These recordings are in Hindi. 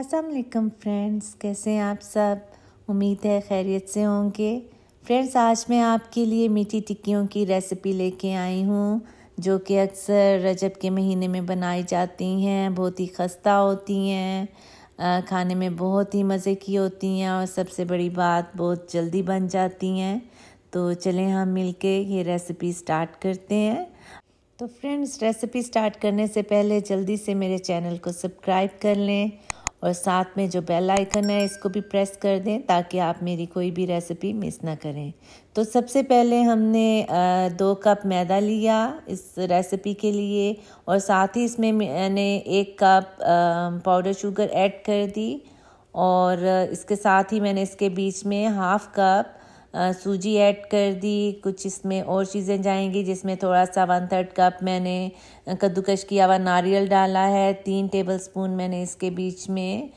असलकम फ्रेंड्स कैसे हैं आप सब उम्मीद है खैरियत से होंगे फ्रेंड्स आज मैं आपके लिए मीठी टिक्कियों की रेसिपी लेके आई हूँ जो कि अक्सर रजब के महीने में बनाई जाती हैं बहुत ही खस्ता होती हैं खाने में बहुत ही मज़े की होती हैं और सबसे बड़ी बात बहुत जल्दी बन जाती हैं तो चलें हम मिलके ये रेसिपी स्टार्ट करते हैं तो फ्रेंड्स रेसिपी स्टार्ट करने से पहले जल्दी से मेरे चैनल को सब्सक्राइब कर लें और साथ में जो बेल आइकन है इसको भी प्रेस कर दें ताकि आप मेरी कोई भी रेसिपी मिस ना करें तो सबसे पहले हमने दो कप मैदा लिया इस रेसिपी के लिए और साथ ही इसमें मैंने एक कप पाउडर शुगर ऐड कर दी और इसके साथ ही मैंने इसके बीच में हाफ़ कप सूजी ऐड कर दी कुछ इसमें और चीज़ें जाएंगी जिसमें थोड़ा सा वन थर्ड कप मैंने कद्दूकश किया हुआ नारियल डाला है तीन टेबल स्पून मैंने इसके बीच में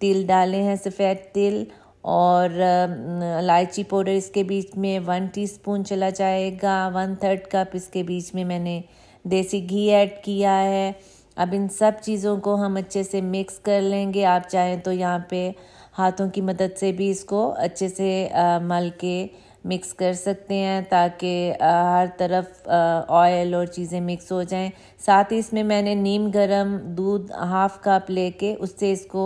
तिल डाले हैं सफ़ेद तिल और इलायची पाउडर इसके बीच में वन टीस्पून चला जाएगा वन थर्ड कप इसके बीच में मैंने देसी घी ऐड किया है अब इन सब चीज़ों को हम अच्छे से मिक्स कर लेंगे आप चाहें तो यहाँ पे हाथों की मदद से भी इसको अच्छे से मल के मिक्स कर सकते हैं ताकि हर तरफ ऑयल और चीज़ें मिक्स हो जाएं साथ ही इसमें मैंने नीम गरम दूध हाफ कप लेके उससे इसको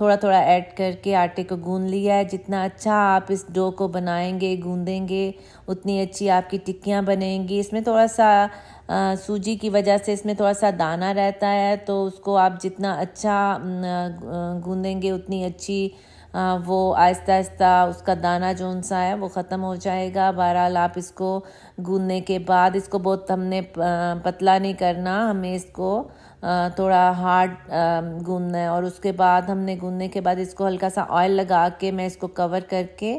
थोड़ा थोड़ा ऐड करके आटे को गूंद लिया है जितना अच्छा आप इस डो को बनाएंगे गूंदेंगे उतनी अच्छी आपकी टिक्कियाँ बनेंगी इसमें थोड़ा सा आ, सूजी की वजह से इसमें थोड़ा सा दाना रहता है तो उसको आप जितना अच्छा गूंदेंगे उतनी अच्छी वो आहिस्ता आहिस्ता उसका दाना जो सा है वो ख़त्म हो जाएगा बहरहाल आप इसको गूंदने के बाद इसको बहुत हमने पतला नहीं करना हमें इसको थोड़ा हार्ड गूंदना है और उसके बाद हमने गूंदने के बाद इसको हल्का सा ऑयल लगा के मैं इसको कवर करके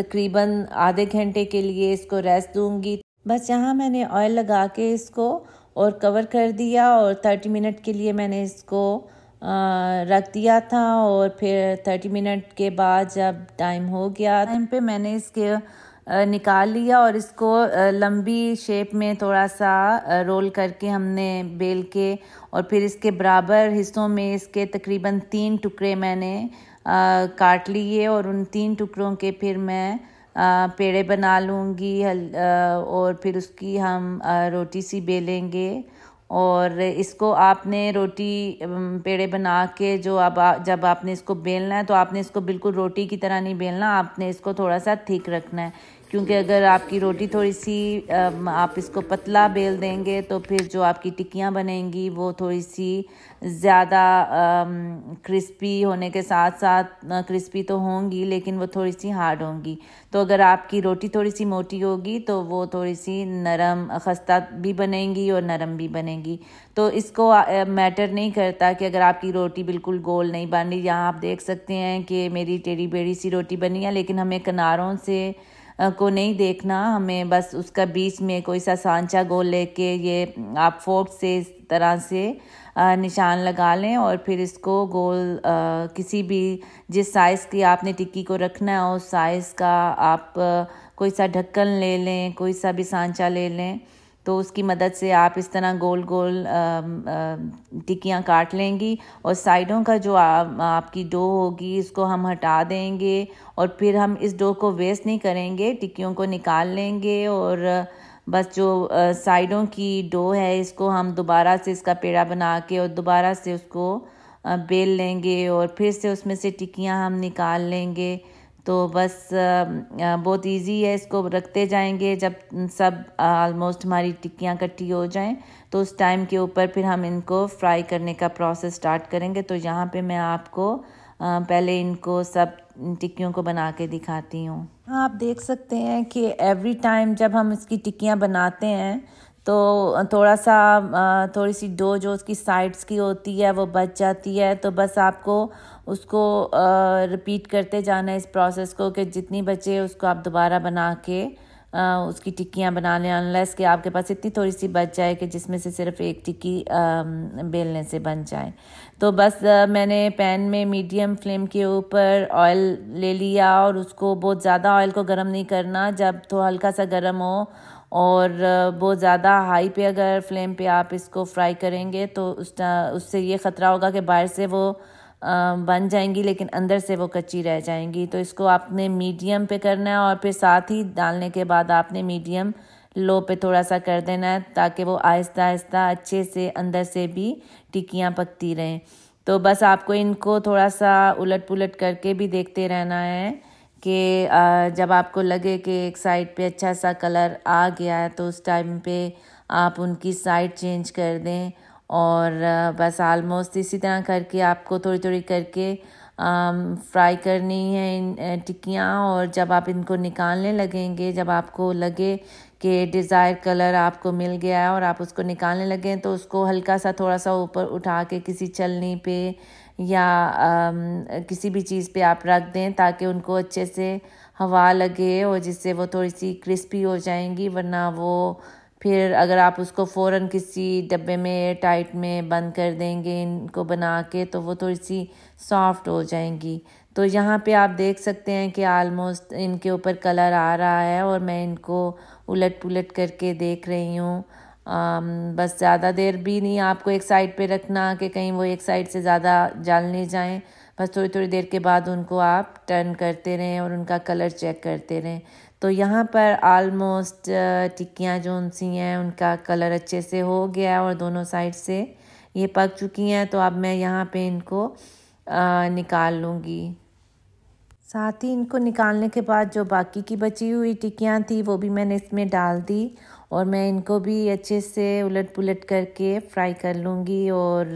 तकरीबन आधे घंटे के लिए इसको रेस्ट दूंगी बस यहाँ मैंने ऑयल लगा के इसको और कवर कर दिया और थर्टी मिनट के लिए मैंने इसको रख दिया था और फिर थर्टी मिनट के बाद जब टाइम हो गया टाइम पे मैंने इसके निकाल लिया और इसको लंबी शेप में थोड़ा सा रोल करके हमने बेल के और फिर इसके बराबर हिस्सों में इसके तकरीबन तीन टुकड़े मैंने काट लिए और उन तीन टुकड़ों के फिर मैं पेड़े बना लूँगी और फिर उसकी हम रोटी सी बेलेंगे और इसको आपने रोटी पेड़े बना के जो अब जब आपने इसको बेलना है तो आपने इसको बिल्कुल रोटी की तरह नहीं बेलना आपने इसको थोड़ा सा थिक रखना है क्योंकि अगर आपकी रोटी थोड़ी सी आप इसको पतला बेल देंगे तो फिर जो आपकी टिक्कियाँ बनेंगी वो थोड़ी सी ज़्यादा क्रिस्पी होने के साथ साथ क्रिस्पी तो होंगी लेकिन वो थोड़ी सी हार्ड होंगी तो अगर आपकी रोटी थोड़ी सी मोटी होगी तो वो थोड़ी सी नरम खस्ता भी बनेंगी और नरम भी बनेगी तो इसको मैटर नहीं करता कि अगर आपकी रोटी बिल्कुल गोल नहीं बन रही यहाँ आप देख सकते हैं कि मेरी टेढ़ी बेड़ी सी रोटी बनी है लेकिन हमें किनारों से को नहीं देखना हमें बस उसका बीच में कोई सा सांचा गोल लेके ये आप फोर्क से इस तरह से निशान लगा लें और फिर इसको गोल किसी भी जिस साइज़ की आपने टिक्की को रखना है उस साइज़ का आप कोई सा ढक्कन ले लें कोई सा भी सांचा ले लें तो उसकी मदद से आप इस तरह गोल गोल टिक्कियाँ काट लेंगी और साइडों का जो आ, आपकी डो होगी इसको हम हटा देंगे और फिर हम इस डो को वेस्ट नहीं करेंगे टिक्कियों को निकाल लेंगे और बस जो साइडों की डो है इसको हम दोबारा से इसका पेड़ा बना के और दोबारा से उसको बेल लेंगे और फिर से उसमें से टिक्कियाँ हम निकाल लेंगे तो बस बहुत इजी है इसको रखते जाएंगे जब सब ऑलमोस्ट हमारी टिक्कियाँ इकट्ठी हो जाएं तो उस टाइम के ऊपर फिर हम इनको फ्राई करने का प्रोसेस स्टार्ट करेंगे तो यहाँ पे मैं आपको पहले इनको सब टिक्कियों को बना के दिखाती हूँ आप देख सकते हैं कि एवरी टाइम जब हम इसकी टिक्कियाँ बनाते हैं तो थोड़ा सा थोड़ी सी डो जो उसकी साइड्स की होती है वो बच जाती है तो बस आपको उसको रिपीट करते जाना है इस प्रोसेस को कि जितनी बचे उसको आप दोबारा बना के उसकी टिक्कियाँ बना लें अनलेस कि आपके पास इतनी थोड़ी सी बच जाए कि जिसमें से सिर्फ एक टिक्की बेलने से बन जाए तो बस मैंने पैन में मीडियम फ्लेम के ऊपर ऑयल ले लिया और उसको बहुत ज़्यादा ऑयल को गर्म नहीं करना जब तो हल्का सा गर्म हो और बहुत ज़्यादा हाई पे अगर फ्लेम पे आप इसको फ्राई करेंगे तो उस उससे ये ख़तरा होगा कि बाहर से वो बन जाएंगी लेकिन अंदर से वो कच्ची रह जाएंगी तो इसको आपने मीडियम पे करना है और फिर साथ ही डालने के बाद आपने मीडियम लो पे थोड़ा सा कर देना है ताकि वो आहिस्ता आहिस्ता अच्छे से अंदर से भी टिक्कियाँ पकती रहें तो बस आपको इनको थोड़ा सा उलट पुलट करके भी देखते रहना है कि जब आपको लगे कि एक साइड पे अच्छा सा कलर आ गया है तो उस टाइम पे आप उनकी साइड चेंज कर दें और बस आलमोस्ट इसी तरह करके आपको थोड़ी थोड़ी करके फ्राई करनी है इन टिक्कियाँ और जब आप इनको निकालने लगेंगे जब आपको लगे कि डिज़ायर कलर आपको मिल गया है और आप उसको निकालने लगें तो उसको हल्का सा थोड़ा सा ऊपर उठा के किसी चलनी पे या किसी भी चीज़ पे आप रख दें ताकि उनको अच्छे से हवा लगे और जिससे वो थोड़ी सी क्रिस्पी हो जाएंगी वरना वो फिर अगर आप उसको फ़ौर किसी डब्बे में एयर टाइट में बंद कर देंगे इनको बना के तो वो थोड़ी सी सॉफ्ट हो जाएंगी तो यहाँ पे आप देख सकते हैं कि आलमोस्ट इनके ऊपर कलर आ रहा है और मैं इनको उलट पुलट करके देख रही हूँ Um, बस ज़्यादा देर भी नहीं आपको एक साइड पे रखना कि कहीं वो एक साइड से ज़्यादा जाल नहीं जाएं बस थोड़ी थोड़ी देर के बाद उनको आप टर्न करते रहें और उनका कलर चेक करते रहें तो यहाँ पर आलमोस्ट uh, टिक्कियाँ जो उनसी हैं उनका कलर अच्छे से हो गया और दोनों साइड से ये पक चुकी हैं तो अब मैं यहाँ पे इनको uh, निकाल लूँगी साथ ही इनको निकालने के बाद जो बाकी की बची हुई टिक्कियाँ थी वो भी मैंने इसमें डाल दी और मैं इनको भी अच्छे से उलट पुलट करके फ्राई कर लूँगी और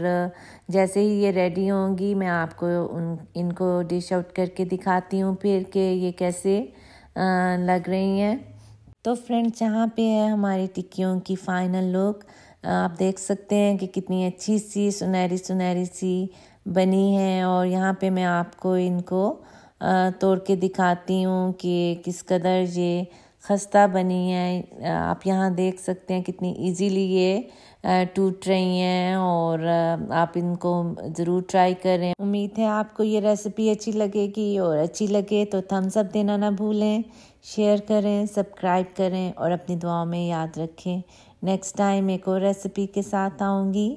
जैसे ही ये रेडी होंगी मैं आपको उन इनको डिश आउट करके दिखाती हूँ फिर के ये कैसे लग रही हैं तो फ्रेंड्स यहाँ पे है हमारी टिक्कियों की फाइनल लुक आप देख सकते हैं कि कितनी अच्छी सी सुनहरी सुनहरी सी बनी है और यहाँ पे मैं आपको इनको तोड़ के दिखाती हूँ कि किस कदर ये खस्ता बनी है आप यहाँ देख सकते हैं कितनी इजीली ये टूट रही हैं और आप इनको ज़रूर ट्राई करें उम्मीद है आपको ये रेसिपी अच्छी लगेगी और अच्छी लगे तो थम्स अप देना ना भूलें शेयर करें सब्सक्राइब करें और अपनी दुआओं में याद रखें नेक्स्ट टाइम एक और रेसिपी के साथ आऊँगी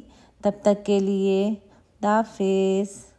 तब तक के लिए दाफेज़